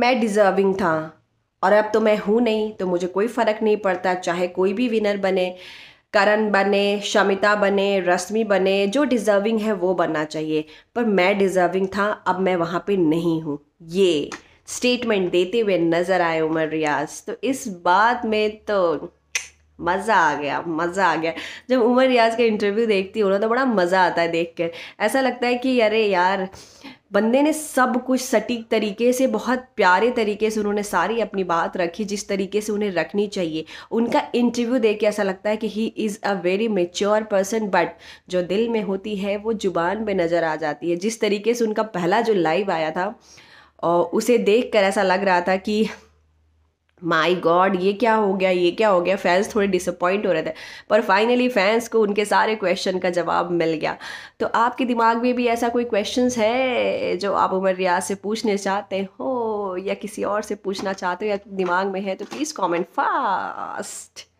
मैं डिज़र्विंग था और अब तो मैं हूँ नहीं तो मुझे कोई फ़र्क नहीं पड़ता चाहे कोई भी विनर बने करण बने शमिता बने रश्मि बने जो डिज़र्विंग है वो बनना चाहिए पर मैं डिज़र्विंग था अब मैं वहाँ पे नहीं हूँ ये स्टेटमेंट देते हुए नज़र आए उमर रियाज तो इस बात में तो मज़ा आ गया मज़ा आ गया जब उमर रियाज का इंटरव्यू देखती हूँ ना तो बड़ा मज़ा आता है देख कर ऐसा लगता है कि अरे यार बंदे ने सब कुछ सटीक तरीके से बहुत प्यारे तरीके से उन्होंने सारी अपनी बात रखी जिस तरीके से उन्हें रखनी चाहिए उनका इंटरव्यू दे के ऐसा लगता है कि he is a very mature person but जो दिल में होती है वो जुबान पे नज़र आ जाती है जिस तरीके से उनका पहला जो लाइव आया था उसे देख कर ऐसा लग रहा था कि माई गॉड ये क्या हो गया ये क्या हो गया फैंस थोड़े डिसअपॉइंट हो रहे थे पर फाइनली फैंस को उनके सारे क्वेश्चन का जवाब मिल गया तो आपके दिमाग में भी ऐसा कोई क्वेश्चन है जो आप उमर रियाज से पूछने चाहते हो या किसी और से पूछना चाहते हो या दिमाग में है तो प्लीज़ कॉमेंट फास्ट